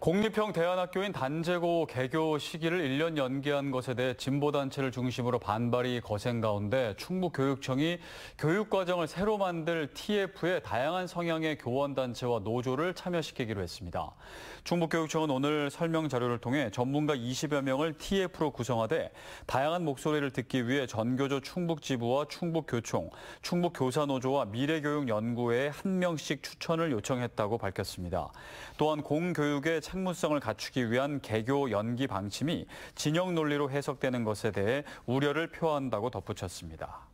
공립형 대안학교인 단재고 개교 시기를 1년 연기한 것에 대해 진보단체를 중심으로 반발이 거센 가운데 충북교육청이 교육과정을 새로 만들 TF에 다양한 성향의 교원단체와 노조를 참여시키기로 했습니다. 충북교육청은 오늘 설명 자료를 통해 전문가 20여 명을 TF로 구성하되 다양한 목소리를 듣기 위해 전교조 충북지부와 충북교총, 충북교사노조와 미래교육연구회에 한 명씩 추천을 요청했다고 밝혔습니다. 또한 공교육의 생문성을 갖추기 위한 개교 연기 방침이 진영 논리로 해석되는 것에 대해 우려를 표한다고 덧붙였습니다.